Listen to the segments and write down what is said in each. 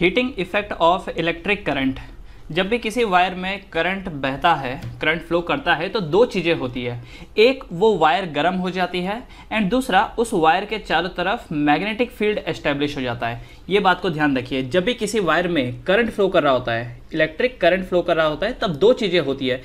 Heating effect of electric current जब भी किसी वायर में करंट बहता है करंट फ्लो करता है तो दो चीज़ें होती है एक वो वायर गर्म हो जाती है एंड दूसरा उस वायर के चारों तरफ मैग्नेटिक फील्ड एस्टेब्लिश हो जाता है ये बात को ध्यान रखिए जब भी किसी वायर में करंट फ्लो कर रहा होता है इलेक्ट्रिक करंट फ्लो कर रहा होता है तब दो चीज़ें होती है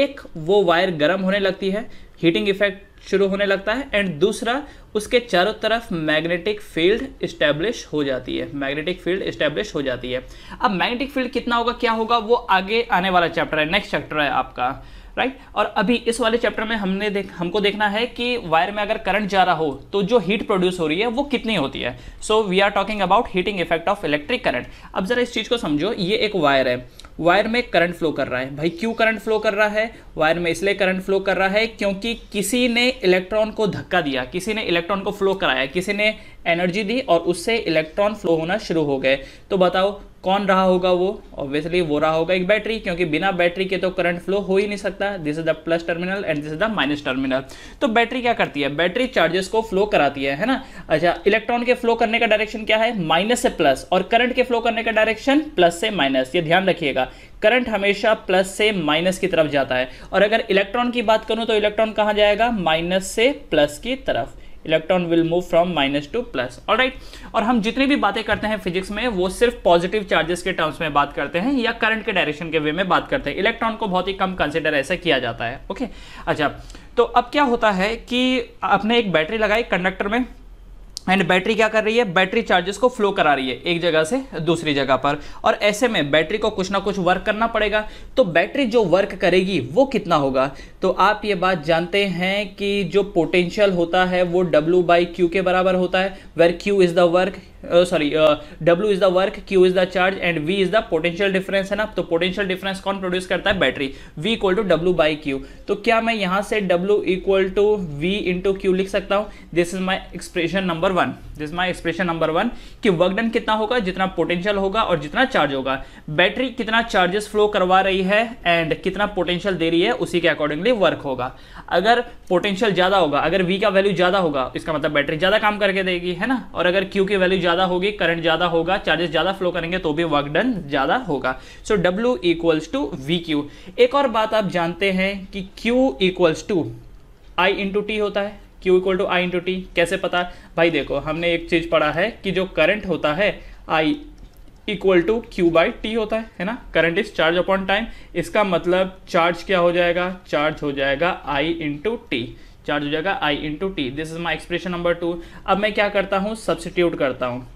एक वो वायर गर्म होने लगती है हीटिंग इफेक्ट शुरू होने लगता है एंड दूसरा उसके चारों तरफ मैग्नेटिक फील्ड इस्टेब्लिश हो जाती है मैग्नेटिक फील्ड इस्टेब्लिश हो जाती है अब मैग्नेटिक फील्ड कितना होगा क्या होगा वो आगे आने वाला चैप्टर है नेक्स्ट चैप्टर है आपका राइट और अभी इस वाले चैप्टर में हमने देख हमको देखना है कि वायर में अगर करंट जा रहा हो तो जो हीट प्रोड्यूस हो रही है वो कितनी होती है so we are talking about heating effect of electric current अब जरा इस चीज़ को समझो ये एक वायर है वायर में करंट फ्लो कर रहा है भाई क्यों करंट फ्लो कर रहा है वायर में इसलिए करंट फ्लो कर रहा है क्योंकि किसी ने इलेक्ट्रॉन को धक्का दिया किसी ने इलेक्ट्रॉन को फ्लो कराया किसी ने एनर्जी दी और उससे इलेक्ट्रॉन फ्लो होना शुरू हो गए तो बताओ कौन रहा होगा वो ऑब्वियसली वो रहा होगा एक बैटरी क्योंकि बिना बैटरी के तो करंट फ्लो हो ही नहीं सकता this is the plus terminal and this is the minus terminal तो बैटरी क्या करती है बैटरी चार्जेस को फ्लो कराती है है ना अच्छा इलेक्ट्रॉन के फ्लो करने का डायरेक्शन क्या है माइनस से प्लस और करंट के फ्लो करने का डायरेक्शन प्लस से माइनस ये ध्यान रखिएगा करंट हमेशा प्लस से माइनस की तरफ जाता है और अगर इलेक्ट्रॉन की बात करूं तो इलेक्ट्रॉन कहां जाएगा माइनस से प्लस की तरफ electron will move from minus to plus और राइट और हम जितनी भी बातें करते हैं फिजिक्स में वो सिर्फ पॉजिटिव चार्जेस के टर्म्स में बात करते हैं या करंट के डायरेक्शन के वे में बात करते हैं इलेक्ट्रॉन को बहुत ही कम कंसिडर ऐसा किया जाता है ओके अच्छा तो अब क्या होता है कि आपने एक बैटरी लगाई कंडक्टर में एंड बैटरी क्या कर रही है बैटरी चार्जेस को फ्लो करा रही है एक जगह से दूसरी जगह पर और ऐसे में बैटरी को कुछ ना कुछ वर्क करना पड़ेगा तो बैटरी जो वर्क करेगी वो कितना होगा तो आप ये बात जानते हैं कि जो पोटेंशियल होता है वो W बाई क्यू के बराबर होता है where Q is the work sorry oh, uh, W is the work Q is the charge and V is the potential difference है ना तो पोटेंशियल डिफरेंस कौन प्रोड्यूस करता है battery V equal to W by Q तो क्या मैं यहां से W equal to V into Q लिख सकता हूं this is my expression number one this my expression number one कि वर्क डन कितना होगा जितना पोटेंशियल होगा और जितना चार्ज होगा बैटरी कितना चार्जेस फ्लो करवा रही है एंड कितना पोटेंशियल दे रही है उसी के अकॉर्डिंगली वर्क होगा अगर पोटेंशियल ज़्यादा होगा अगर वी का वैल्यू ज़्यादा होगा इसका मतलब बैटरी ज़्यादा काम करके देगी है ना और अगर क्यू की वैल्यू ज़्यादा होगी करंट ज़्यादा होगा चार्जेस ज़्यादा फ्लो करेंगे तो भी वर्क डन ज़्यादा होगा so W equals to V Q एक और बात आप जानते हैं कि Q equals to I into T होता है Q equal to I into T कैसे पता भाई देखो हमने एक चीज़ पढ़ा है कि जो करंट होता है I equal to Q by T होता है है ना current is charge upon time इसका मतलब चार्ज क्या हो जाएगा चार्ज हो जाएगा आई इंटू टी चार्ज हो जाएगा I into T this is my expression number two अब मैं क्या करता हूँ सब्सटीट्यूट करता हूँ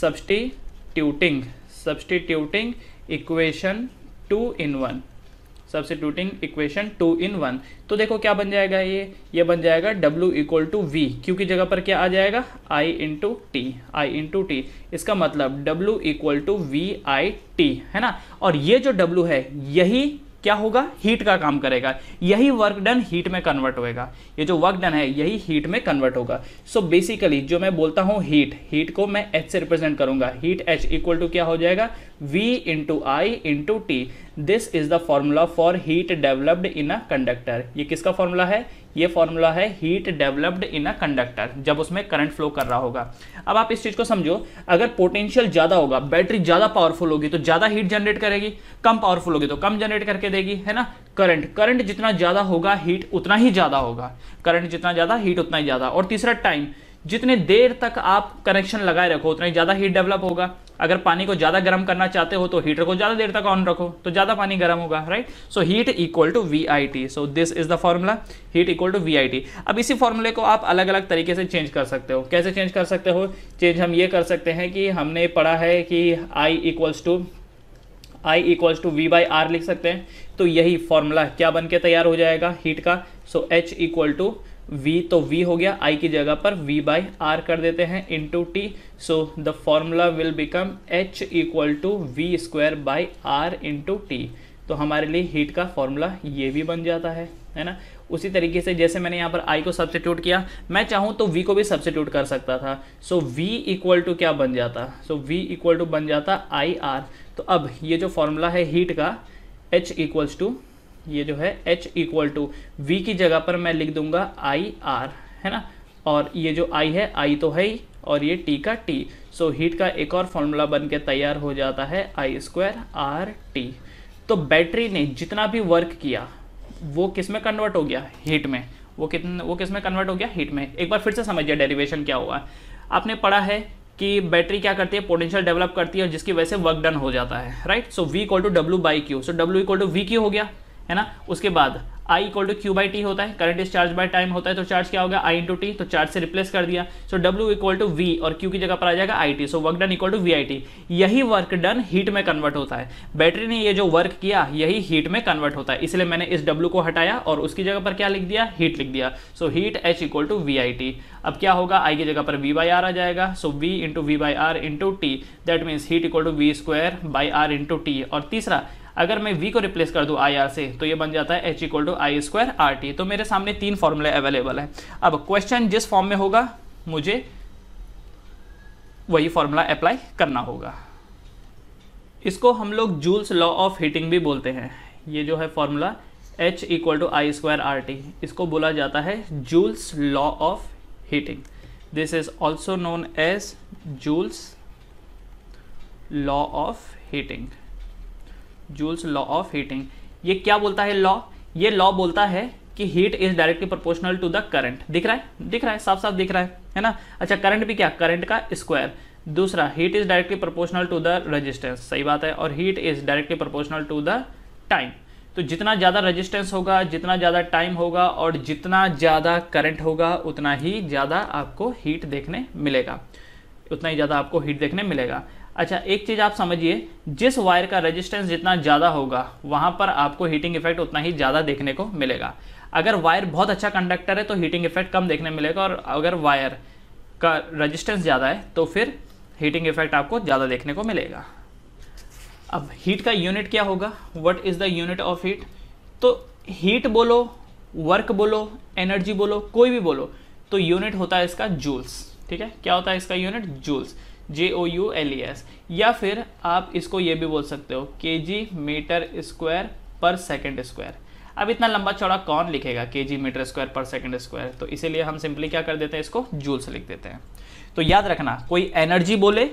substituting substituting equation two in one substituting equation two in one तो देखो क्या बन जाएगा ये ये बन जाएगा W इक्वल टू वी क्योंकि जगह पर क्या आ जाएगा I into T I into T इसका मतलब W equal to V I T है ना और ये जो W है यही क्या होगा हीट का काम करेगा यही वर्क डन हीट में कन्वर्ट होएगा ये जो वर्क डन है यही हीट में कन्वर्ट होगा सो so बेसिकली जो मैं बोलता हूँ हीट हीट को मैं एच से रिप्रेजेंट करूंगा हीट एच इक्वल टू क्या हो जाएगा V into I into T this is the formula for heat developed in a conductor ये किसका फॉर्मूला है ये फॉर्मूला है heat developed in a conductor जब उसमें करंट फ्लो कर रहा होगा अब आप इस चीज को समझो अगर पोटेंशियल ज्यादा होगा बैटरी ज्यादा पावरफुल होगी तो ज्यादा हीट जनरेट करेगी कम पावरफुल होगी तो कम जनरेट करके देगी है ना करंट करंट जितना ज्यादा होगा हीट उतना ही ज्यादा होगा करंट जितना ज्यादा हीट उतना ही ज्यादा और तीसरा टाइम जितने देर तक आप कनेक्शन लगाए रखो उतना ही ज्यादा हीट डेवलप होगा अगर पानी को ज़्यादा गर्म करना चाहते हो तो हीटर को ज़्यादा देर तक ऑन रखो तो ज़्यादा पानी गर्म होगा right so heat equal to V I T so this is the formula heat equal to V I T अब इसी फॉर्मूले को आप अलग अलग तरीके से चेंज कर सकते हो कैसे चेंज कर सकते हो चेंज हम ये कर सकते हैं कि हमने पढ़ा है कि I equals to I equals to V by R लिख सकते हैं तो यही फॉर्मूला क्या बन के तैयार हो जाएगा हीट का so H equal to v तो v हो गया i की जगह पर v बाई आर कर देते हैं into T so the formula will become h equal to V square by R into T तो हमारे लिए हीट का फॉर्मूला ये भी बन जाता है है ना उसी तरीके से जैसे मैंने यहाँ पर आई को सब्सिट्यूट किया मैं चाहूँ तो वी को भी सब्सिट्यूट कर सकता था सो वी इक्वल टू क्या बन जाता सो वी इक्वल टू बन जाता आई आर तो अब ये जो फॉर्मूला है हीट का एच इक्वल्स टू ये जो है एच इक्वल टू वी की जगह पर मैं लिख दूंगा आई आर है ना और ये जो आई है आई तो है ही और ये टी का टी सो हीट का एक और फॉर्मूला बन के तैयार हो जाता है आई स्क्वायर आर टी तो बैटरी ने जितना भी वर्क किया वो किस में कन्वर्ट हो गया हीट में वो कितने वो किस में कन्वर्ट हो गया हीट में एक बार फिर से समझिए डेरिवेशन क्या हुआ आपने पढ़ा है कि बैटरी क्या करती है पोटेंशियल डेवलप करती है और जिसकी वजह से वर्क डन हो जाता है right so V equal to W by Q so W equal to V Q हो गया है ना उसके बाद I equal to Q by T होता है current is charge by time होता है तो चार्ज क्या होगा आई इंटू टी तो चार्ज से रिप्लेस कर दिया so W equal to V और क्यू की जगह पर आ जाएगा I T so work done equal to V I T यही वर्क डन हीट में कन्वर्ट होता है बैटरी ने ये जो वर्क किया यही हीट में कन्वर्ट होता है इसलिए मैंने इस डब्ल्यू को हटाया और उसकी जगह पर क्या लिख दिया हीट लिख दिया so heat H equal to V I T अब क्या होगा आई की जगह पर वी बाई आर आ जाएगा so V into V by R into T that means heat equal to V square by R into T और तीसरा अगर मैं वी को रिप्लेस कर दूँ आई आर से तो ये बन जाता है H equal to I square R T तो मेरे सामने तीन फॉर्मूले अवेलेबल है अब क्वेश्चन जिस फॉर्म में होगा मुझे वही फॉर्मूला अप्लाई करना होगा इसको हम लोग जूल्स लॉ ऑफ हीटिंग भी बोलते हैं ये जो है formula H equal to I square R T इसको बोला जाता है Joule's law of heating this is also known as Joule's law of heating Joule's law of heating ये क्या बोलता है लॉ ये लॉ बोलता है कि heat is directly proportional to the current दिख रहा है दिख रहा है साफ साफ दिख रहा है है ना अच्छा करंट भी क्या करंट का स्क्वायर दूसरा heat is directly proportional to the resistance सही बात है और heat is directly proportional to the time तो जितना ज़्यादा रेजिस्टेंस होगा जितना ज़्यादा टाइम होगा और जितना ज़्यादा करंट होगा उतना ही ज़्यादा आपको हीट देखने मिलेगा उतना ही ज़्यादा आपको हीट देखने मिलेगा अच्छा एक चीज़ आप समझिए जिस वायर का रेजिस्टेंस जितना ज़्यादा होगा वहां पर आपको हीटिंग इफेक्ट उतना ही ज़्यादा देखने को मिलेगा अगर वायर बहुत अच्छा कंडक्टर है तो हीटिंग इफेक्ट कम देखने मिलेगा और अगर वायर का रेजिस्टेंस ज़्यादा है तो फिर हीटिंग इफेक्ट आपको ज़्यादा देखने को मिलेगा अब हीट का यूनिट क्या होगा what is the unit of heat तो हीट बोलो वर्क बोलो एनर्जी बोलो कोई भी बोलो तो यूनिट होता है इसका जूल्स ठीक है क्या होता है इसका unit joules J O U L E S या फिर आप इसको ये भी बोल सकते हो K G metre square per second square अब इतना लंबा चौड़ा कौन लिखेगा K G metre square per second square तो इसीलिए हम सिंपली क्या कर देते हैं इसको जूल से लिख देते हैं तो याद रखना कोई एनर्जी बोले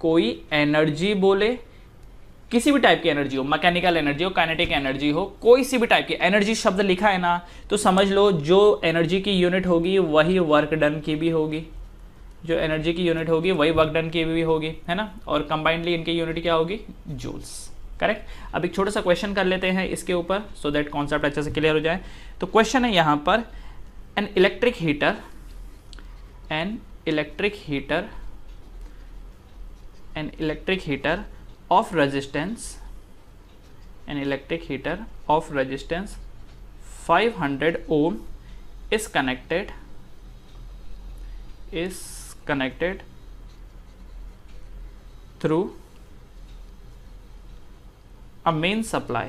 कोई एनर्जी बोले किसी भी टाइप की एनर्जी हो मैकेनिकल एनर्जी हो काइनेटिक एनर्जी हो कोई सी भी टाइप की एनर्जी शब्द लिखा है ना तो समझ लो जो एनर्जी की यूनिट होगी वही वर्क डन की भी होगी जो एनर्जी की यूनिट होगी वही वर्क डन की भी होगी है ना और कंबाइंडली इनकी यूनिट क्या होगी जूल्स करेक्ट अब एक छोटा सा क्वेश्चन कर लेते हैं इसके ऊपर सो दैट कॉन्सेप्ट अच्छे से क्लियर हो जाए तो क्वेश्चन है यहाँ पर an electric heater an electric heater an electric heater of resistance an electric heater of resistance 500 ohm is connected is connected through a main supply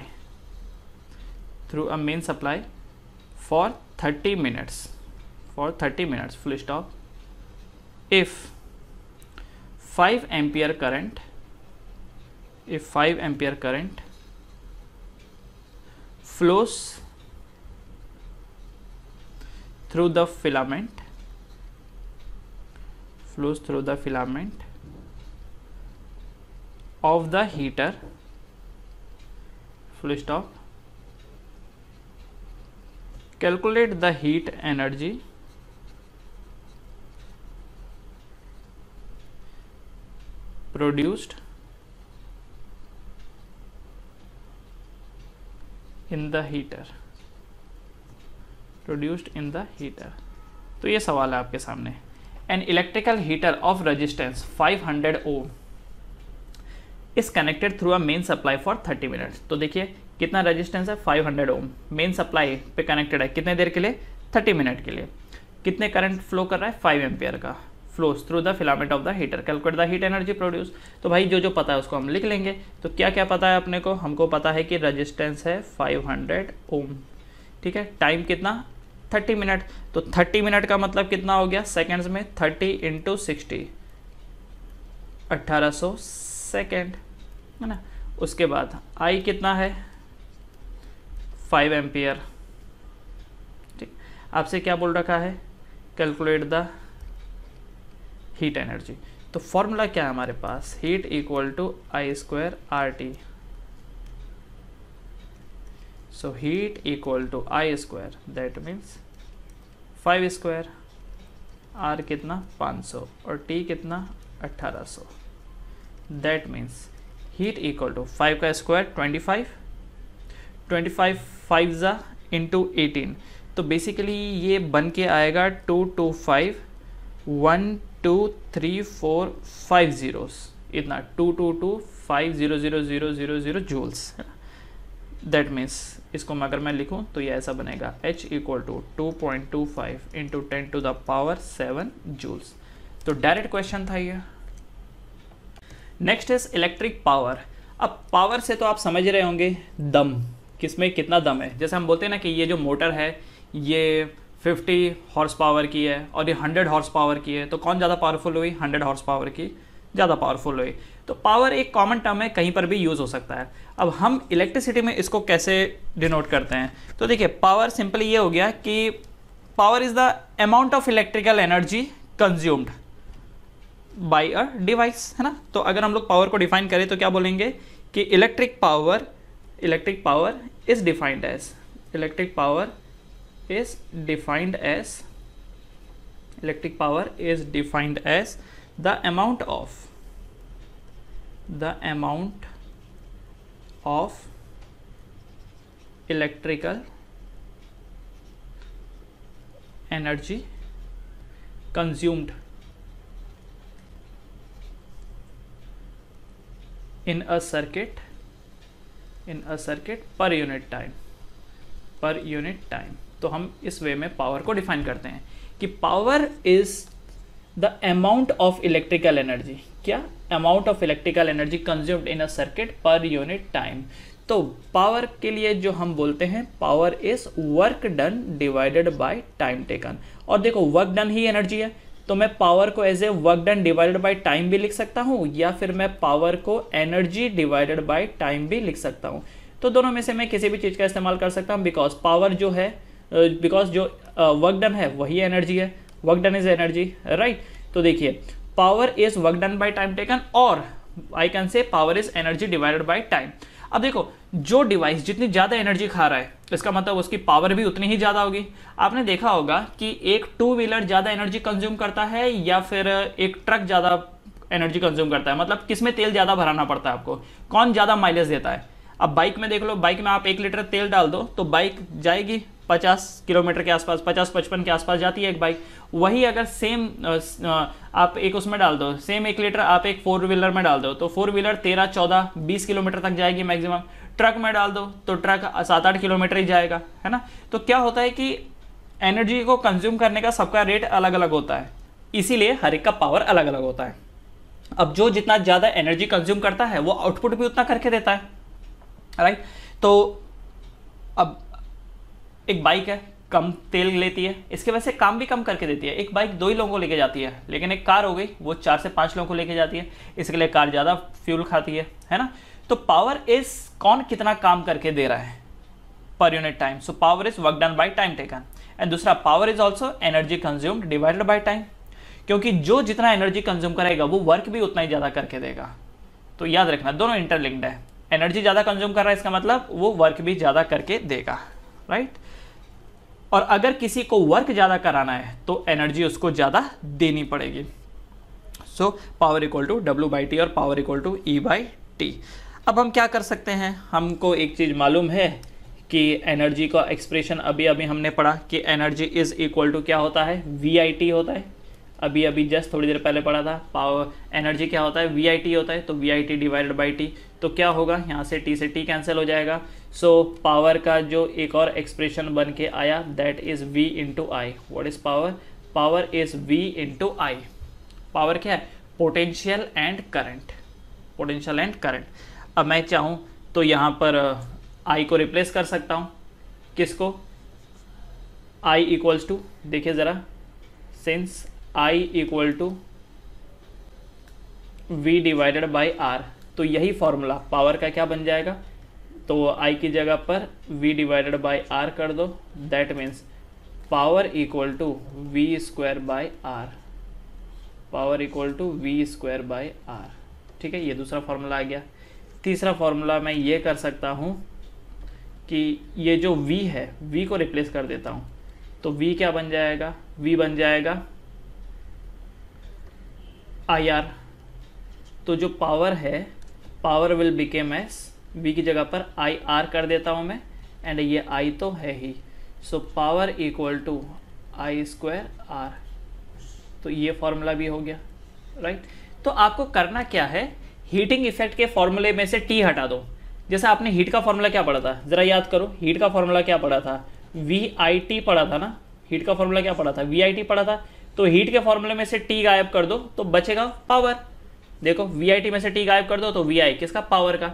through a main supply for 30 minutes for 30 minutes full stop if 5 ampere current if 5 ampere current flows through the filament flows through the filament of the heater full stop calculate the heat energy produced in the heater produced in the heater तो ये सवाल है आपके सामने electrical heater of resistance five hundred ohm is connected through a main supply for thirty minute तो देखिए कितना resistance है five hundred ohm main supply पे कनेक्टेड है कितने देर के लिए थर्टी मिनट के लिए कितने करंट फ्लो कर रहा है फाइव एम्पियर का flow through the filament of the heater calculate the heat energy produce तो भाई जो जो पता है उसको हम लिख लेंगे तो क्या क्या पता है अपने को हमको पता है कि रजिस्टेंस है फाइव हंड्रेड ओम ठीक है टाइम कितना थर्टी मिनट तो थर्टी मिनट का मतलब कितना हो गया सेकेंड्स में थर्टी इंटू सिक्सटी अट्ठारह सौ सेकेंड है ना उसके बाद आई कितना है फाइव एम्पियर ठीक आपसे क्या बोल रखा है कैलकुलेट द हीट एनर्जी तो फॉर्मूला क्या है हमारे पास heat equal to I square R T so heat equal to i square that means five square R कितना 500 और टी कितना 1800 that means heat equal to five का स्क्वायर 25 25 फाइव फाइव ज़ा इंटू एटीन तो बेसिकली ये बन के आएगा two two five one two three four five zeros इतना to to two five zero zero zero zero zero joules है ना दैट मीन्स इसको मैं अगर मैं लिखूँ तो ये ऐसा बनेगा H equal to two point two five into ten to the power seven joules तो डायरेक्ट क्वेश्चन था ये नेक्स्ट इज इलेक्ट्रिक पावर अब पावर से तो आप समझ रहे होंगे दम किसमें कितना दम है जैसे हम बोलते हैं ना कि ये जो मोटर है ये 50 हॉर्स पावर की है और ये 100 हॉर्स पावर की है तो कौन ज़्यादा पावरफुल हुई 100 हॉर्स पावर की ज़्यादा पावरफुल हुई तो पावर एक कॉमन टर्म है कहीं पर भी यूज़ हो सकता है अब हम इलेक्ट्रिसिटी में इसको कैसे डिनोट करते हैं तो देखिए पावर सिंपली ये हो गया कि power is the amount of electrical energy consumed by a device है ना तो अगर हम लोग पावर को डिफाइन करें तो क्या बोलेंगे कि electric power electric power is defined as electric power is defined as electric power is defined as the amount of the amount of electrical energy consumed in a circuit in a circuit per unit time per unit time तो हम इस वे में power को define करते हैं कि power is the amount of electrical energy क्या amount of electrical energy consumed in a circuit per unit time तो पावर के लिए जो हम बोलते हैं power is work done divided by time taken और देखो वर्क डन ही एनर्जी है तो मैं पावर को as a work done divided by time भी लिख सकता हूँ या फिर मैं पावर को एनर्जी डिवाइडेड बाय टाइम भी लिख सकता हूँ तो दोनों में से मैं किसी भी चीज़ का इस्तेमाल कर सकता हूँ बिकॉज पावर जो है बिकॉज जो वर्क डन है वही एनर्जी है work done is energy right तो देखिए power is work done by time taken और I can say power is energy divided by time अब देखो जो डिवाइस जितनी ज़्यादा एनर्जी खा रहा है इसका मतलब उसकी पावर भी उतनी ही ज़्यादा होगी आपने देखा होगा कि एक टू व्हीलर ज़्यादा एनर्जी कंज्यूम करता है या फिर एक ट्रक ज़्यादा एनर्जी कंज्यूम करता है मतलब किस में तेल ज़्यादा भराना पड़ता है आपको कौन ज़्यादा माइलेज देता है अब बाइक में देख लो बाइक में आप एक लीटर तेल डाल दो तो बाइक जाएगी पचास किलोमीटर के आसपास पचास पचपन के आसपास जाती है एक बाइक वही अगर सेम आप एक उसमें डाल दो सेम एक लीटर आप एक फोर व्हीलर में डाल दो तो फोर व्हीलर तेरह चौदह बीस किलोमीटर तक जाएगी मैक्सिमम ट्रक में डाल दो तो ट्रक सात आठ किलोमीटर ही जाएगा है ना तो क्या होता है कि एनर्जी को कंज्यूम करने का सबका रेट अलग अलग होता है इसीलिए हर एक का पावर अलग अलग होता है अब जो जितना ज़्यादा एनर्जी कंज्यूम करता है वो आउटपुट भी उतना करके देता है राइट तो अब एक बाइक है कम तेल लेती है इसके वजह से काम भी कम करके देती है एक बाइक दो ही लोगों को लेके जाती है लेकिन एक कार हो गई वो चार से पाँच लोगों को लेके जाती है इसके लिए कार ज़्यादा फ्यूल खाती है है ना तो पावर इज कौन कितना काम करके दे रहा है पर unit time so power is work done by time taken and दूसरा power is also energy consumed divided by time क्योंकि जो जितना एनर्जी कंज्यूम करेगा वो वर्क भी उतना ही ज़्यादा करके देगा तो याद रखना दोनों इंटरलिंक्ड है एनर्जी ज़्यादा कंज्यूम कर रहा है इसका मतलब वो वर्क भी ज़्यादा करके देगा राइट right? और अगर किसी को वर्क ज़्यादा कराना है तो एनर्जी उसको ज़्यादा देनी पड़ेगी so power equal to W by T और power equal to E by T अब हम क्या कर सकते हैं हमको एक चीज़ मालूम है कि एनर्जी का एक्सप्रेशन अभी अभी हमने पढ़ा कि एनर्जी इज इक्वल टू क्या होता है वी आई टी होता है अभी अभी जस्ट थोड़ी देर पहले पढ़ा था पावर एनर्जी क्या होता है वी होता है तो V I divided by T तो क्या होगा यहाँ से टी से टी कैंसिल हो जाएगा सो so, पावर का जो एक और एक्सप्रेशन बन के आया that is V into I what is power power is V into I power क्या है potential and current potential and current अब मैं चाहूँ तो यहाँ पर आई uh, को रिप्लेस कर सकता हूँ किसको आई इक्वल्स टू देखिए ज़रा since I equal to V divided by R तो यही फॉर्मूला पावर का क्या बन जाएगा तो आई की जगह पर वी डिवाइडेड बाई आर कर दो that means power equal to V square by R power equal to V square by R ठीक है ये दूसरा फार्मूला आ गया तीसरा फार्मूला मैं ये कर सकता हूँ कि ये जो v है v को रिप्लेस कर देता हूँ तो v क्या बन जाएगा v बन जाएगा आई आर तो जो पावर है power will became as V की जगह पर आई आर कर देता हूँ मैं एंड ये आई तो है ही so power equal to I square R तो ये फॉर्मूला भी हो गया राइट तो आपको करना क्या है हीटिंग इफेक्ट के फॉर्मूले में से टी हटा दो जैसे आपने हीट का फॉर्मूला क्या पढ़ा था ज़रा याद करो हीट का फॉर्मूला क्या पढ़ा था वी आई टी पढ़ा था ना हीट का फॉर्मूला क्या पढ़ा था वी आई टी पढ़ा था तो हीट के फॉर्मूले में से टी गायब कर दो तो बचेगा पावर देखो वी में से टी गायब कर दो तो वी किसका पावर का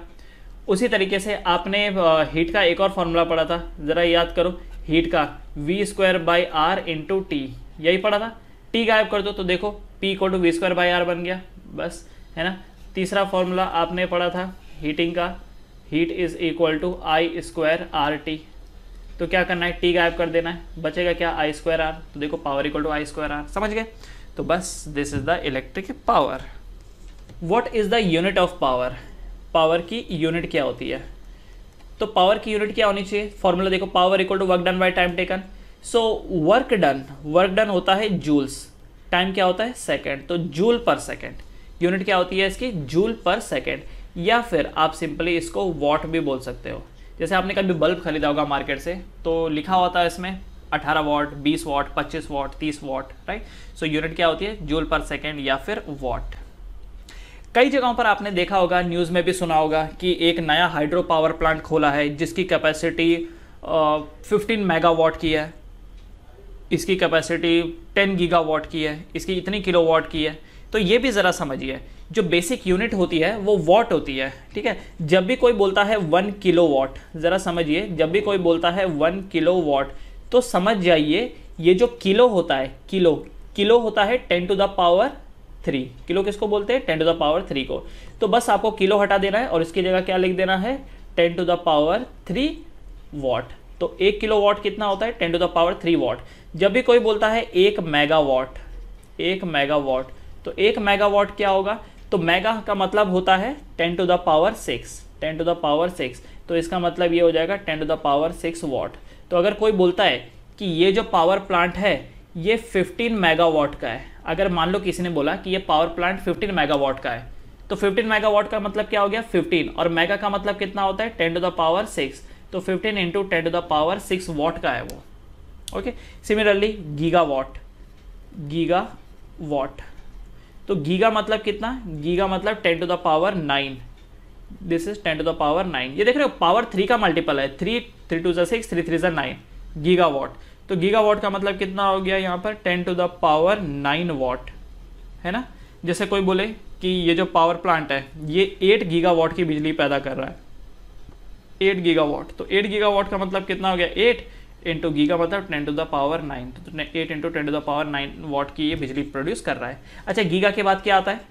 उसी तरीके से आपने हीट का एक और फॉर्मूला पढ़ा था ज़रा याद करो हीट का V square by R into T यही पढ़ा था टी गायब कर दो तो देखो पी को to V square by R बन गया बस है ना तीसरा फॉर्मूला आपने पढ़ा था हीटिंग का heat is equal to I square R T तो क्या करना है टी गायब कर देना है बचेगा क्या आई स्क्वायर आर तो देखो power equal to I square R समझ गए तो बस this is the electric power what is the unit of power power की यूनिट क्या होती है तो पावर की यूनिट क्या होनी चाहिए फॉर्मूला देखो power equal to work done by time taken so work done work done होता है जूल्स टाइम क्या होता है सेकेंड तो जूल पर सेकेंड यूनिट क्या होती है इसकी जूल पर सेकेंड या फिर आप सिंपली इसको वॉट भी बोल सकते हो जैसे आपने कभी बल्ब खरीदा होगा मार्केट से तो लिखा होता है इसमें 18 watt 20 watt 25 watt 30 watt right so unit क्या होती है जूल पर सेकेंड या फिर वॉट कई जगहों पर आपने देखा होगा न्यूज़ में भी सुना होगा कि एक नया हाइड्रो पावर प्लांट खोला है जिसकी कैपेसिटी फिफ्टीन मेगावाट की है इसकी कैपेसिटी टेन गीगावाट की है इसकी इतनी किलोवाट की है तो ये भी ज़रा समझिए जो बेसिक यूनिट होती है वो वॉट होती है ठीक है जब भी कोई बोलता है वन किलो वॉट ज़रा समझिए जब भी कोई बोलता है वन किलो वॉट तो समझ जाइए ये जो किलो होता है किलो किलो होता है ten to the power three kilo किसको बोलते हैं ten to the power three को तो बस आपको किलो हटा देना है और इसकी जगह क्या लिख देना है ten to the power three watt तो एक किलो वॉट कितना होता है ten to the power three watt जब भी कोई बोलता है एक मेगा वॉट एक मेगा वॉट तो एक मेगा वॉट क्या होगा तो मेगा का मतलब होता है ten to the power six ten to the power six तो इसका मतलब ये हो जाएगा ten to the power six watt तो अगर कोई बोलता है कि ये जो पावर प्लांट है ये 15 मेगावाट का है अगर मान लो किसी ने बोला कि ये पावर प्लांट 15 मेगावाट का है तो 15 मेगावाट का मतलब क्या हो गया 15 और मेगा का मतलब कितना होता है 10 टू द पावर 6 तो 15 into ten to the power 6 watt का है वो okay similarly giga watt giga watt तो गीगा मतलब कितना गीगा मतलब ten to the power nine this is ten to the power nine ये देख रहे हो पावर थ्री का मल्टीपल है थ्री थ्री टू ज़ा सिक्स थ्री थ्री ज़ा नाइन गीगा वॉट तो गीगा वॉट का मतलब कितना हो गया यहाँ पर ten to the power nine watt है ना जैसे कोई बोले कि ये जो पावर प्लांट है ये एट गीगा वॉट की बिजली पैदा कर रहा है एट गीगा वॉट तो एट गीगा वॉट का मतलब कितना हो गया एट इंटू गीगा मतलब ten to the power nine तो eight into ten to the power nine watt की ये बिजली प्रोड्यूस कर रहा है अच्छा गीगा के बाद क्या आता है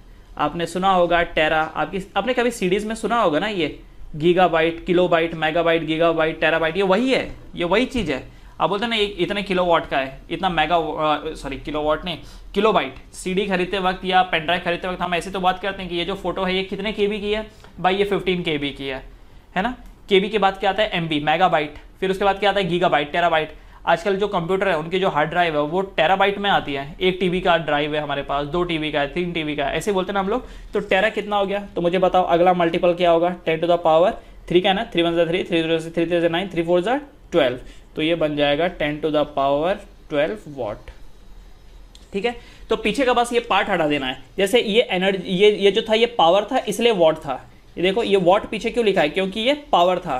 आपने सुना होगा टेरा आपकी आपने कभी सीडीज में सुना होगा ना ये giga byte kilo byte mega byte giga byte tera byte ये वही है ये वही चीज़ है आप बोलते हैं ना एक इतने किलो वाट का है इतना मेगा सॉरी किलो वाट नहीं किलो बाइट सी खरीदते वक्त या पेनड्राइव खरीदते वक्त हम ऐसे तो बात करते हैं कि ये जो फोटो है ये कितने के की है भाई ये फिफ्टीन के की है है ना केबी के बाद क्या आता है बी मेगाबाइट फिर उसके बाद क्या आता है गीगाबाइट टेराबाइट आजकल जो कंप्यूटर है उनकी जो हार्ड ड्राइव है वो टेराबाइट में आती है एक टीबी का ड्राइव है हमारे पास दो टीबी का है तीन टीबी का है ऐसे बोलते ना हम लोग तो टेरा कितना हो गया तो मुझे बताओ अगला मल्टीपल क्या होगा ten to the power three का ना थ्री वन जो three three zero three three nine three four जार ट्वेल्व तो ये बन जाएगा ten to the power twelve watt ठीक है तो पीछे का बस ये पार्ट हटा देना है जैसे ये एनर्जी ये ये जो था ये पावर था इसलिए वॉट था ये देखो ये वॉट पीछे क्यों लिखा है क्योंकि ये पावर था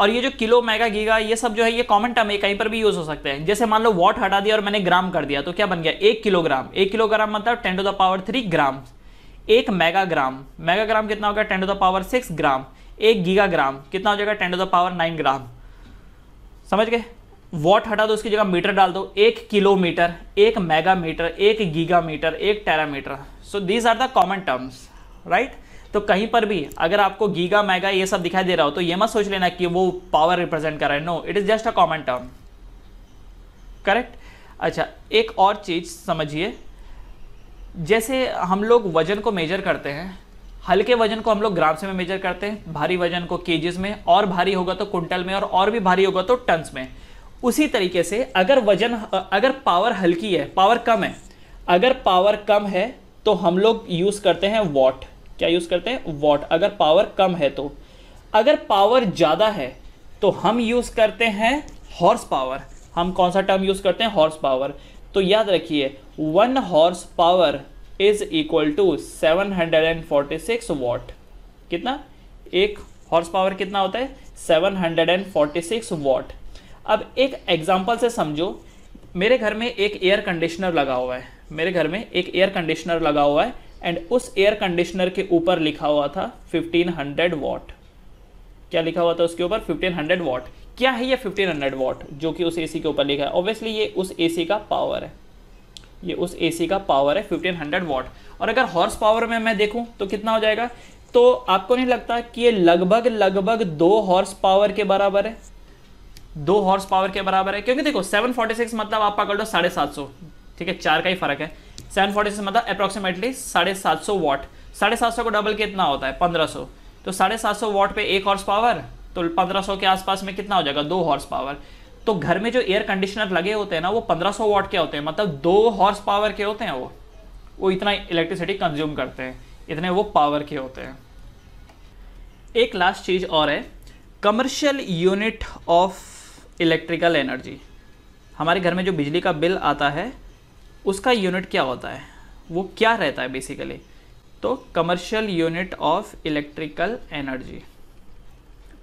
और ये जो किलो मेगा गीगा ये सब जो है ये कॉमन टर्म है कहीं पर भी यूज हो सकते हैं जैसे मान लो वॉट हटा दिया और मैंने ग्राम कर दिया तो क्या बन गया एक किलोग्राम एक किलोग्राम मतलब ten to the power three gram एक मेगा ग्राम मेगा ग्राम कितना होगा ten to the power six gram एक गीगा ग्राम कितना हो जाएगा ten to the power nine gram समझ गए वॉट हटा दो उसकी जगह मीटर डाल दो एक किलोमीटर एक मेगा मीटर एक गीगा मीटर एक tera metre so these are the common terms right तो कहीं पर भी अगर आपको गीगा मैगा ये सब दिखाई दे रहा हो तो ये मत सोच लेना कि वो पावर रिप्रेजेंट कर रहा है no it is just a common term correct अच्छा एक और चीज़ समझिए जैसे हम लोग वजन को मेजर करते हैं हल्के वजन को हम लोग ग्राम्स में मेजर करते हैं भारी वजन को केजीज में और भारी होगा तो कुंटल में और और भी भारी होगा तो टन्स में उसी तरीके से अगर वजन अगर पावर हल्की है पावर कम है अगर पावर कम है तो हम लोग यूज़ करते हैं वॉट क्या यूज़ करते हैं वॉट अगर पावर कम है तो अगर पावर ज़्यादा है तो हम यूज़ करते हैं हॉर्स पावर हम कौन सा टर्म यूज़ करते हैं हॉर्स पावर तो याद रखिए one horse power is equal to 746 watt कितना एक हॉर्स पावर कितना होता है 746 वॉट अब एक एग्जाम्पल से समझो मेरे घर में एक एयर कंडीशनर लगा हुआ है मेरे घर में एक एयर कंडीशनर लगा हुआ है एंड उस एयर कंडीशनर के ऊपर लिखा हुआ था 1500 वॉट क्या लिखा हुआ था उसके ऊपर 1500 वॉट क्या है ये 1500 वॉट जो कि उस एसी के ऊपर लिखा है ऑब्वियसली ये उस एसी का पावर है ये उस एसी का पावर है 1500 वॉट और अगर हॉर्स पावर में मैं देखूं तो कितना हो जाएगा तो आपको नहीं लगता कि ये लगभग लगभग दो हॉर्स पावर के बराबर है दो हॉर्स पावर के बराबर है क्योंकि देखो 746 मतलब आप पकड़ लो साढ़े सात सौ ठीक है चार का ही फर्क है सेवन फोर्टी सिक्स मतलब अप्रोक्सीमेटली साढ़े सात सौ वॉट साढ़े सात सौ का डबल कितना होता है पंद्रह सौ तो साढ़े सात सौ वॉट पे एक हॉर्स पावर तो पंद्रह सौ के आसपास में कितना हो जाएगा दो हॉर्स पावर तो घर में जो एयर कंडीशनर लगे होते हैं ना वो पंद्रह सौ वॉट के होते हैं मतलब दो हॉर्स पावर के होते हैं वो वो इतना इलेक्ट्रिसिटी कंज्यूम करते हैं इतने वो पावर के होते हैं एक लास्ट चीज़ और है commercial unit of electrical energy हमारे घर में जो बिजली का बिल आता है उसका यूनिट क्या होता है वो क्या रहता है बेसिकली तो commercial unit of electrical energy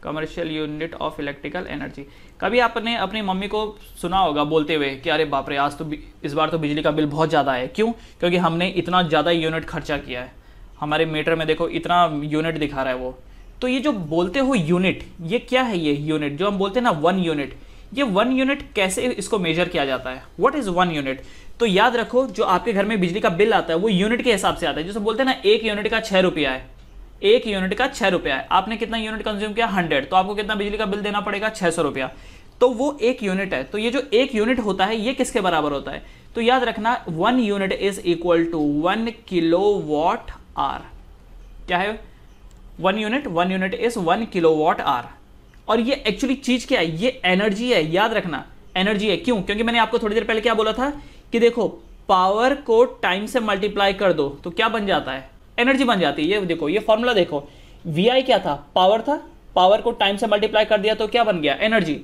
commercial unit of electrical energy कभी आपने अपनी मम्मी को सुना होगा बोलते हुए कि अरे बाप रे आज तो इस बार तो बिजली का बिल बहुत ज़्यादा है क्यों क्योंकि हमने इतना ज़्यादा यूनिट खर्चा किया है हमारे मीटर में देखो इतना यूनिट दिखा रहा है वो तो ये जो बोलते हो यूनिट ये क्या है ये यूनिट जो हम बोलते हैं ना वन यूनिट ये वन यूनिट कैसे इसको मेजर किया जाता है वट इज वन यूनिट तो याद रखो जो आपके घर में बिजली का बिल आता है वो यूनिट के हिसाब से आता है जैसे बोलते हैं ना एक यूनिट का छह रुपया है एक यूनिट का छह रुपया है आपने कितना यूनिट कंज्यूम किया हंड्रेड तो आपको कितना बिजली का बिल देना पड़ेगा छह सौ रुपया तो वो एक यूनिट है तो ये जो एक यूनिट होता है ये किसके बराबर होता है तो याद रखना one unit is equal to one kilo watt hour क्या है one unit one unit is one kilo watt hour और ये एक्चुअली चीज क्या है ये एनर्जी है याद रखना एनर्जी है क्यों क्योंकि मैंने आपको थोड़ी देर पहले क्या बोला था कि देखो पावर को टाइम से मल्टीप्लाई कर दो तो क्या बन जाता है एनर्जी बन जाती है ये देखो ये फॉर्मूला देखो वी क्या था पावर था पावर को टाइम से मल्टीप्लाई कर दिया तो क्या बन गया energy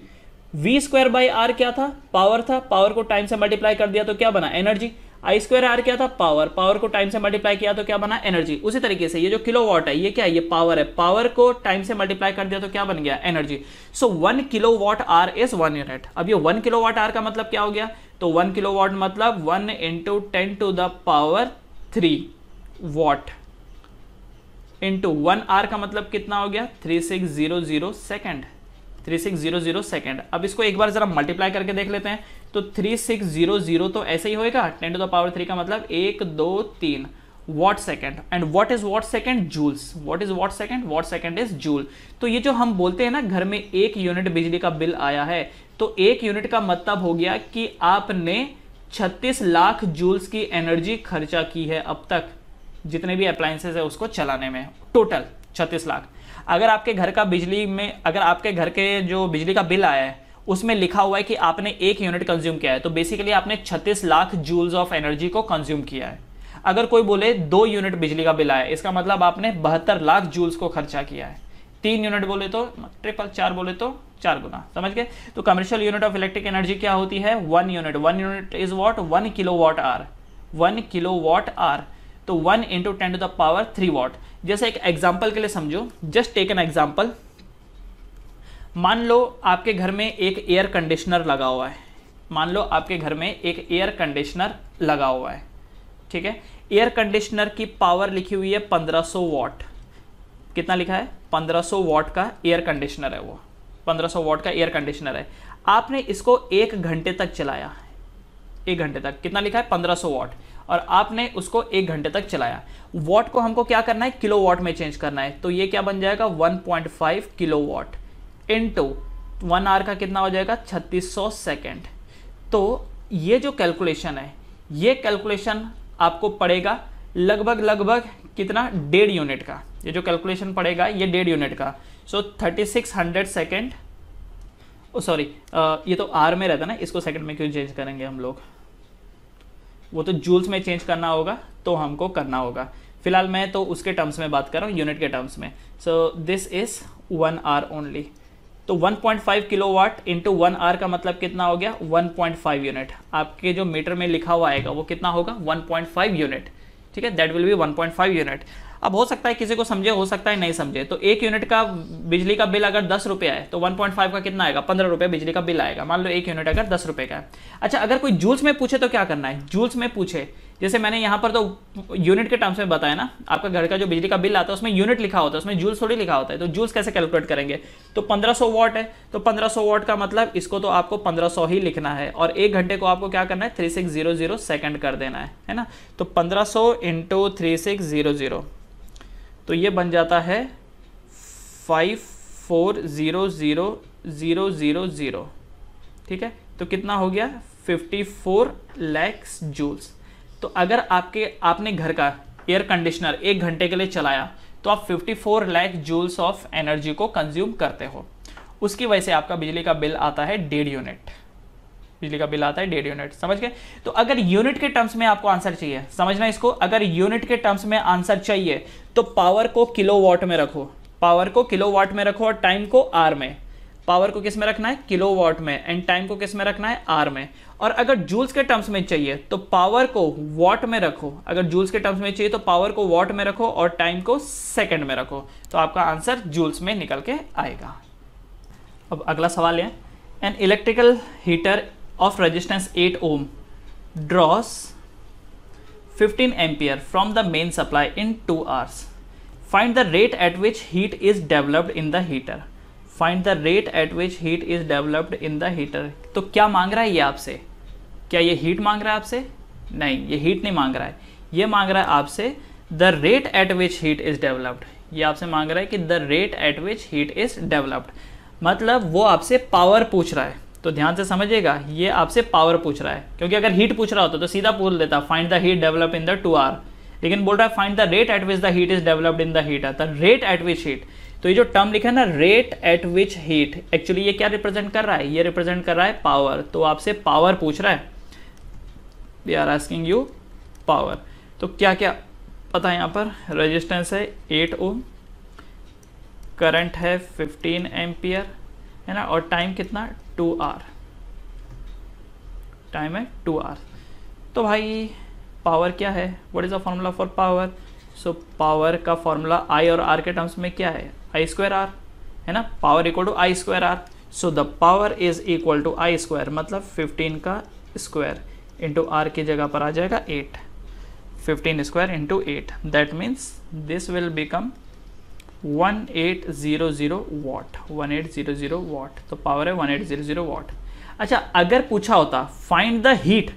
V square by R क्या था पावर था पावर को टाइम से मल्टीप्लाई कर दिया तो क्या बना एनर्जी आई स्क्वायर आर क्या था पावर पावर को टाइम से मल्टीप्लाई किया तो क्या बना एनर्जी उसी तरीके से ये जो किलो वॉट है ये क्या है ये पावर है पावर को टाइम से मल्टीप्लाई कर दिया तो क्या बन गया energy so one kilo watt hour is one unit अब ये वन किलो वॉट आर का मतलब क्या हो गया तो वन किलो वॉट मतलब one into ten to the power three watt into one hour का मतलब कितना हो गया three six zero zero second three six zero zero second अब इसको एक बार जरा मल्टीप्लाई करके देख लेते हैं तो थ्री सिक्स जीरो जीरो तो ऐसे ही होएगा ten to the power three का मतलब एक दो तीन watt second and what is watt second joules what is watt second watt second is joule तो ये जो हम बोलते हैं ना घर में एक यूनिट बिजली का बिल आया है तो एक यूनिट का मतलब हो गया कि आपने 36 लाख जूल्स की एनर्जी खर्चा की है अब तक जितने भी अप्लायंसेज है उसको चलाने में टोटल 36 लाख अगर आपके घर का बिजली में अगर आपके घर के जो बिजली का बिल आया है उसमें लिखा हुआ है कि आपने एक यूनिट कंज्यूम किया है तो बेसिकली आपने 36 लाख जूल्स ऑफ एनर्जी को कंज्यूम किया है अगर कोई बोले दो यूनिट बिजली का बिल आया इसका मतलब आपने बहत्तर लाख जूल्स को खर्चा किया है तीन यूनिट बोले तो ट्रिपल चार बोले तो चार गुना समझ गए तो commercial unit of electric energy क्या होती है one unit one unit is what one kilo watt hour one kilo watt hour तो one into ten to the power three watt जैसे एक एग्जाम्पल के लिए समझो जस्ट टेक एन एग्जाम्पल मान लो आपके घर में एक एयर कंडीशनर लगा हुआ है मान लो आपके घर में एक एयर कंडीशनर लगा हुआ है ठीक है एयर कंडीशनर की पावर लिखी हुई है 1500 वॉट कितना लिखा है 1500 वॉट का एयर कंडीशनर है वो 1500 वॉट का एयर कंडीशनर है आपने इसको एक घंटे तक चलाया एक घंटे तक कितना लिखा है 1500 वॉट और आपने उसको एक घंटे तक चलाया वॉट को हमको क्या करना है किलो वॉट में चेंज करना है तो ये क्या बन जाएगा one five kilo watt into one hour का कितना हो जाएगा 3600 सेकेंड तो ये जो कैलकुलेशन है ये कैलकुलेशन आपको पड़ेगा लगभग लगभग कितना डेढ़ यूनिट का ये जो कैलकुलेशन पड़ेगा ये डेढ़ यूनिट का so thirty six hundred second sorry ये तो आर में रहता ना इसको सेकंड में क्यों चेंज करेंगे हम लोग वो तो जूल्स में चेंज करना होगा तो हमको करना होगा फिलहाल मैं तो उसके टर्म्स में बात कर रहा हूँ यूनिट के टर्म्स में so this is one hour only तो 1.5 किलोवाट इंटू वन आर का मतलब कितना हो गया 1.5 यूनिट आपके जो मीटर में लिखा हुआ आएगा वो कितना होगा 1.5 यूनिट ठीक है दैट विल बी 1.5 यूनिट अब हो सकता है किसी को समझे हो सकता है नहीं समझे तो एक यूनिट का बिजली का बिल अगर दस रुपये है तो 1.5 का कितना आएगा पंद्रह रुपये बिजली का बिल आएगा मान लो एक यूनिट अगर दस रुपये का है अच्छा अगर कोई जूल्स में पूछे तो क्या करना है जूल्स में पूछे जैसे मैंने यहाँ पर तो यूनिट के टर्म्स में बताया ना आपका घर का जो बिजली का बिल आता है उसमें यूनिट लिखा होता है उसमें जूल्स थोड़ी लिखा होता है तो जूल्स कैसे कैलकुलेट करेंगे तो 1500 वॉट है तो 1500 वॉट का मतलब इसको तो आपको 1500 ही लिखना है और एक घंटे को आपको क्या करना है three six zero zero second कर देना है है ना तो पंद्रह सौ into three six zero zero तो ये बन जाता है five four zero zero zero zero zero ठीक है तो कितना हो गया फिफ्टी फोर लैक्स जूल्स तो अगर आपके आपने घर का एयर कंडीशनर एक घंटे के लिए चलाया तो आप 54 लाख जूल्स ऑफ एनर्जी को कंज्यूम करते हो उसकी वजह से आपका बिजली का बिल आता है डेढ़ यूनिट बिजली का बिल आता है डेढ़ यूनिट समझ गए तो अगर यूनिट के टर्म्स में आपको आंसर चाहिए समझना इसको अगर यूनिट के टर्म्स में आंसर चाहिए तो पावर को किलो में रखो पावर को किलो में रखो और टाइम को आर में पावर को किस में रखना है वॉट में एंड टाइम को किस में रखना है आर में और अगर जूल्स के टर्म्स में चाहिए तो पावर को वॉट में रखो अगर जूल्स के टर्म्स में चाहिए तो पावर को वॉट में रखो और टाइम को सेकंड में रखो तो आपका आंसर जूल्स में निकल के आएगा अब अगला सवाल है an electrical heater of resistance 8 ohm draws 15 ampere from the main supply in two hours find the rate at which heat is developed in the heater find the rate at which heat is developed in the heater तो क्या मांग रहा है ये आपसे क्या ये heat मांग रहा है आपसे नहीं ये हीट नहीं मांग रहा है ये मांग रहा है आपसे the rate at which heat is developed ये आपसे मांग रहा है कि the rate at which heat is developed मतलब वो आपसे पावर पूछ रहा है तो ध्यान से समझिएगा ये आपसे पावर पूछ रहा है क्योंकि अगर हीट पूछ रहा होता तो सीधा पूछ देता find the heat develop in the two hour लेकिन बोल रहा है find the rate at which the heat is developed in the heater the rate at which heat तो ये जो टर्म लिखा है ना rate at which heat actually ये क्या रिप्रेजेंट कर रहा है ये रिप्रेजेंट कर रहा है पावर तो आपसे पावर पूछ रहा है they are asking you power तो क्या क्या पता है यहाँ पर रेजिस्टेंस है एट ओम करंट है फिफ्टीन एम्पियर है ना और टाइम कितना टू आर टाइम है टू आर तो भाई पावर क्या है what is the formula for power so power का फॉर्मूला आई और आर के टर्म्स में क्या है आई स्क्वायर आर है ना power equal to I square R so the power is equal to I square मतलब 15 का स्क्वायर इंटू आर की जगह पर आ जाएगा 8 15 square into eight that means this will become 1800 watt zero watt तो पावर है जीरो वॉट अच्छा अगर पूछा होता फाइंड द हीट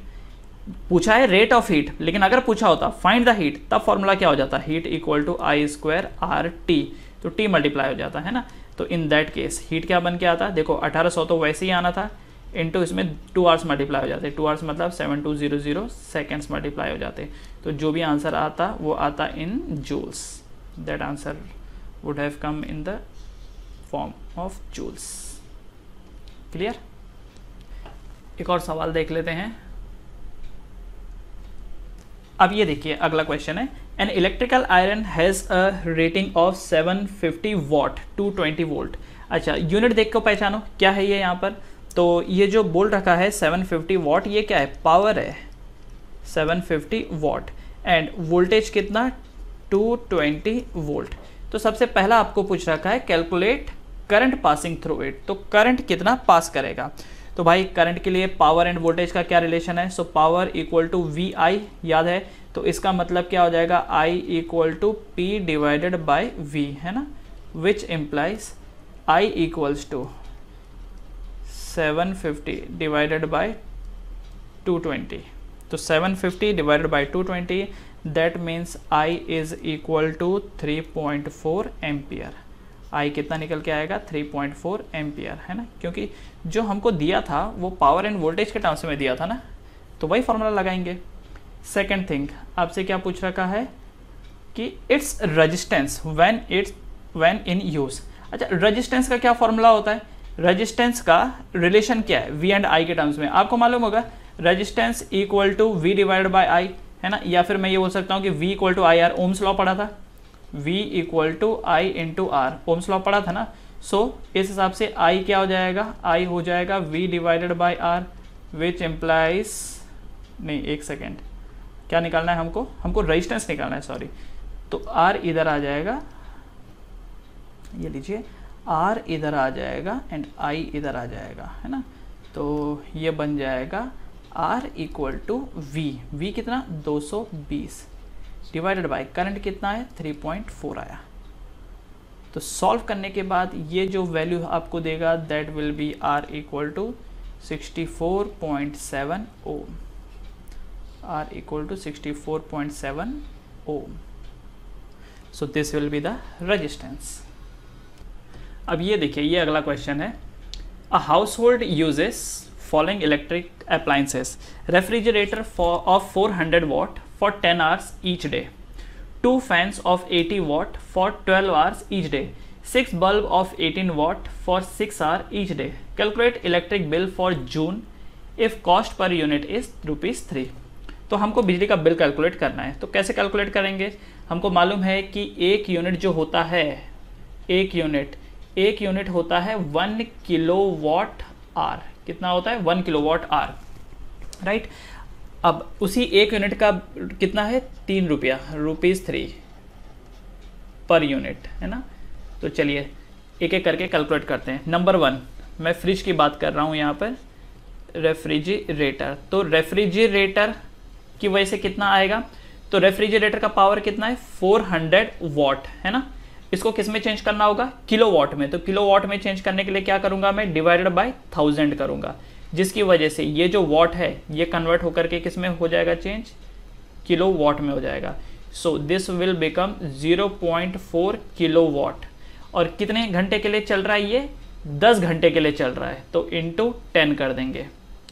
पूछा है रेट ऑफ हीट लेकिन अगर पूछा होता फाइंड द हीट तब फॉर्मूला क्या हो जाता heat equal to I square R T तो टी मल्टीप्लाई हो जाता है ना तो इन दैट केस हीट क्या बन के आता देखो अठारह तो वैसे ही आना था इंटू इसमें टू आवर्स मल्टीप्लाई हो जाते टू आवर्स मतलब seven two zero zero seconds multiply हो जाते तो जो भी आंसर आता वो आता in joules that answer would have come in the form of joules clear एक और सवाल देख लेते हैं अब ये देखिए अगला क्वेश्चन है an electrical iron has a rating of 750 watt two twenty volt अच्छा यूनिट देख कर पहचानो क्या है ये यहाँ पर तो ये जो बोल रखा है 750 वॉट ये क्या है पावर है 750 वॉट एंड वोल्टेज कितना 220 वोल्ट तो सबसे पहला आपको पूछ रखा है calculate current passing through it तो करंट कितना पास करेगा तो भाई करंट के लिए पावर एंड वोल्टेज का क्या रिलेशन है so power equal to V I याद है तो इसका मतलब क्या हो जाएगा I equal to P divided by V है ना which implies I equals to 750 divided by 220 तो 750 divided by 220 that means I is equal to 3.4 ampere I कितना निकल के आएगा 3.4 पॉइंट है ना क्योंकि जो हमको दिया था वो पावर एंड वोल्टेज के टर्म्स में दिया था ना तो वही फॉर्मूला लगाएंगे सेकेंड थिंग आपसे क्या पूछ रखा है कि it's resistance when it's when in use अच्छा रजिस्टेंस का क्या फॉर्मूला होता है रजिस्टेंस का रिलेशन क्या है वी एंड आई के टर्म्स में आपको मालूम होगा resistance equal to V divide by I है ना या फिर मैं ये बोल सकता हूँ कि V equal to I R ohm's law पढ़ा था V equal to I into R ohm's law पढ़ा था ना सो so, इस हिसाब से I क्या हो जाएगा I हो जाएगा V divided by R which implies नहीं एक सेकेंड क्या निकालना है हमको हमको रेजिस्टेंस निकालना है सॉरी तो आर इधर आ जाएगा ये लीजिए आर इधर आ जाएगा एंड आई इधर आ जाएगा है ना तो ये बन जाएगा R equal to V V कितना 220 डिवाइडेड बाय करंट कितना है 3.4 आया तो सॉल्व करने के बाद ये जो वैल्यू आपको देगा that will be R equal to 64.7 ohm R equal to 64.7 ohm so this will be the resistance अब ये देखिए ये अगला क्वेश्चन है a household uses following electric appliances refrigerator of 400 watt for 10 hours each day, 2 fans of 80 watt for 12 hours each day, 6 bulb of 18 watt for 6 hour each day. Calculate electric bill for June if cost per unit is rupees 3. तो हमको बिजली का bill calculate करना है तो कैसे calculate करेंगे हमको मालूम है कि एक यूनिट जो होता है एक यूनिट एक यूनिट होता है वन किलो वॉट आर कितना होता है one kilo watt hour right अब उसी एक यूनिट का कितना है तीन रुपया रुपीज़ थ्री पर यूनिट है ना तो चलिए एक एक करके कैलकुलेट करते हैं नंबर वन मैं फ्रिज की बात कर रहा हूँ यहाँ पर रेफ्रिजरेटर तो रेफ्रिजरेटर की वजह से कितना आएगा तो रेफ्रिजरेटर का पावर कितना है 400 वॉट है ना इसको किस में चेंज करना होगा किलो वॉट में तो किलो वॉट में चेंज करने के लिए क्या करूंगा मैं डिवाइडेड बाय थाउजेंड करूंगा जिसकी वजह से ये जो वॉट है ये कन्वर्ट होकर के किस में हो जाएगा चेंज किलो वॉट में हो जाएगा so this will become 0.4 kilo watt और कितने घंटे के लिए चल रहा है ये 10 घंटे के लिए चल रहा है तो इंटू टेन कर देंगे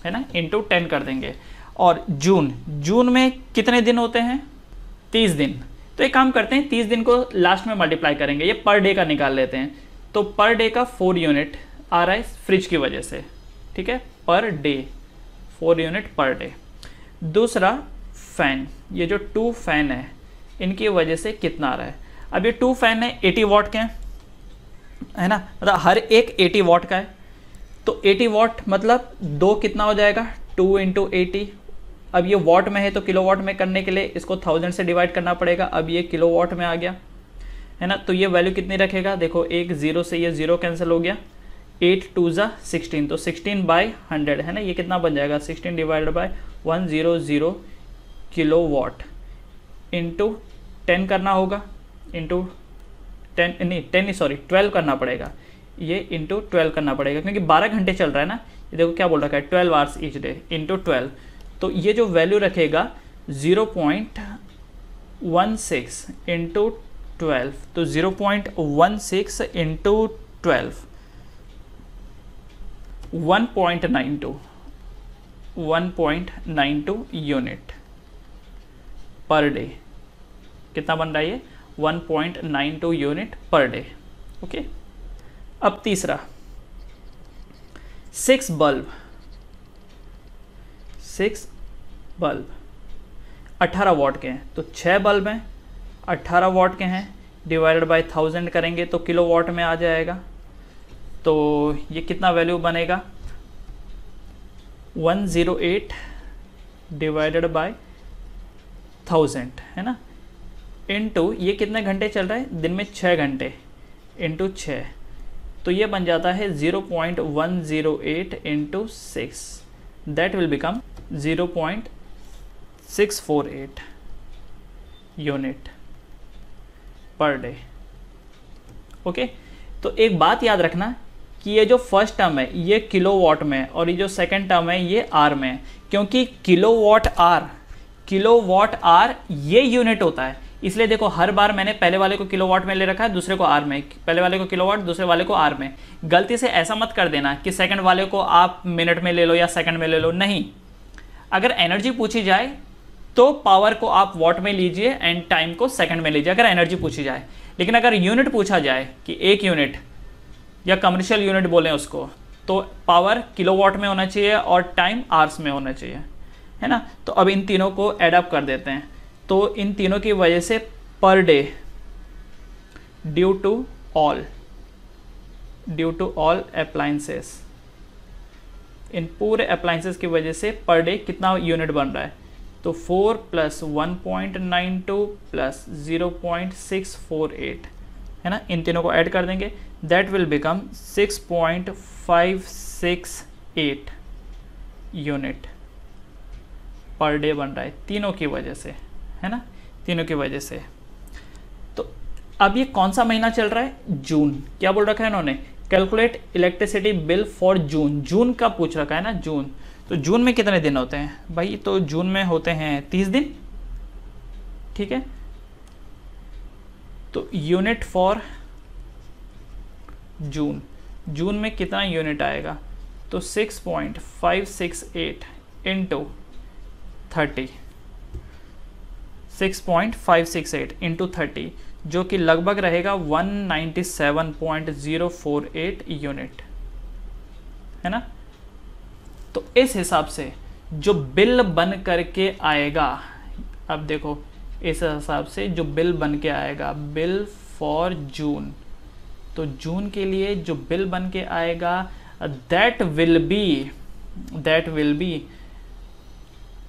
है ना इंटू टेन कर देंगे और जून जून में कितने दिन होते हैं 30 दिन तो एक काम करते हैं तीस दिन को लास्ट में मल्टीप्लाई करेंगे ये पर डे का निकाल लेते हैं तो पर डे का फोर यूनिट आ रहा है फ्रिज की वजह से ठीक है per day four unit per day दूसरा फ़ैन ये जो टू फैन है इनकी वजह से कितना आ रहा है अब ये टू फैन है एटी वॉट के हैं है ना मतलब हर एक एटी वॉट का है तो एटी वॉट मतलब दो कितना हो जाएगा टू इंटू एटी अब ये वॉट में है तो किलो वॉट में करने के लिए इसको थाउजेंड से डिवाइड करना पड़ेगा अब ये किलो वॉट में आ गया है ना तो ये वैल्यू कितनी रखेगा देखो एक ज़ीरो से ये ज़ीरो कैंसिल हो गया एट टू ज़ा सिक्सटीन तो सिक्सटीन बाई हंड्रेड है ना ये कितना बन जाएगा sixteen divide by one zero zero kilo watt into ten करना होगा इंटू टेन नहीं टेन नहीं सॉरी ट्वेल्व करना पड़ेगा ये इंटू ट्वेल्व करना पड़ेगा क्योंकि बारह घंटे चल रहा है ना ये देखो क्या बोल रखा है twelve hours each day into twelve तो ये जो वैल्यू रखेगा zero point one six into twelve तो zero point one six into twelve 1.92 unit per day कितना बन रहा है ये 1.92 यूनिट पर डे ओके अब तीसरा six bulb six bulb 18 watt के हैं तो छह बल्ब हैं 18 वाट के हैं डिवाइडेड बाय थाउजेंड करेंगे तो किलो वाट में आ जाएगा तो ये कितना वैल्यू बनेगा 108 डिवाइडेड बाय थाउजेंड है ना इनटू ये कितने घंटे चल रहा है दिन में छः घंटे इंटू छः तो ये बन जाता है 0.108 point one zero eight into six that will become zero point six four eight unit per day okay तो एक बात याद रखना कि ये जो फर्स्ट टर्म है ये किलो वॉट में है और ये जो सेकंड टर्म है ये आर में है क्योंकि watt hour kilo watt hour ये यूनिट होता है इसलिए देखो हर बार मैंने पहले वाले को किलो वॉट में ले रखा है दूसरे को आर में पहले वाले को किलो वाट दूसरे वाले को आर में गलती से ऐसा मत कर देना कि सेकंड वाले को आप मिनट में ले लो या सेकंड में ले लो नहीं अगर एनर्जी पूछी जाए तो पावर को आप वॉट में लीजिए एंड टाइम को सेकंड में लीजिए अगर एनर्जी पूछी जाए लेकिन अगर यूनिट पूछा जाए कि एक यूनिट या कमर्शियल यूनिट बोलें उसको तो पावर किलोवाट में होना चाहिए और टाइम आर्स में होना चाहिए है ना तो अब इन तीनों को एडअप कर देते हैं तो इन तीनों की वजह से per day due to all due to all appliances इन पूरे अप्लाइंसेस की वजह से पर डे कितना यूनिट बन रहा है तो 4 plus one point nine two plus zero point six four eight है ना इन तीनों को ऐड कर देंगे that will become 6.568 unit per day बन रहा है तीनों की वजह से है ना तीनों की वजह से तो अब ये कौन सा महीना चल रहा है जून क्या बोल रखा है इन्होंने calculate electricity bill for June June का पूछ रखा है ना जून तो जून में कितने दिन होते हैं भाई तो जून में होते हैं तीस दिन ठीक है तो यूनिट फॉर जून जून में कितना यूनिट आएगा तो 6.568 point five six eight into thirty six point five six eight into thirty जो कि लगभग रहेगा 197.048 यूनिट है ना तो इस हिसाब से जो बिल बन करके आएगा अब देखो इस हिसाब से जो बिल बन के आएगा बिल फॉर जून तो जून के लिए जो बिल बन के आएगा that will be that will be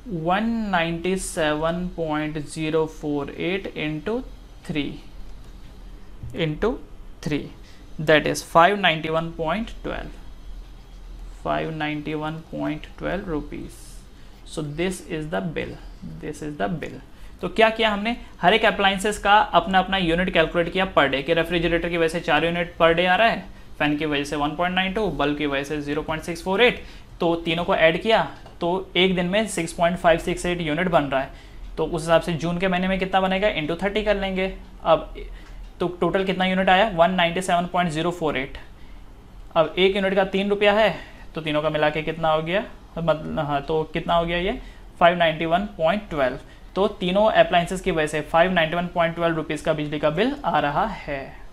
197.048 into three into three that is 591.12 591.12 rupees so this is the bill this is the bill तो क्या किया हमने हर एक अप्लाइंसेस का अपना अपना यूनिट कैलकुलेट किया पर डे कि रेफ्रिजरेटर की वजह से चार यूनिट पर डे आ रहा है फैन की वजह से 1.92 बल्ब की वजह से 0.648 तो तीनों को ऐड किया तो एक दिन में 6.568 यूनिट बन रहा है तो उस हिसाब से जून के महीने में कितना बनेगा इंटू थर्टी कर लेंगे अब तो टोटल कितना यूनिट आया वन अब एक यूनिट का तीन रुपया है तो तीनों का मिला के कितना हो गया मतलब हाँ तो कितना हो गया ये 591.12 तो तीनों अप्लाइंसेस की वजह से five ninety one point twelve rupees का बिजली का बिल आ रहा है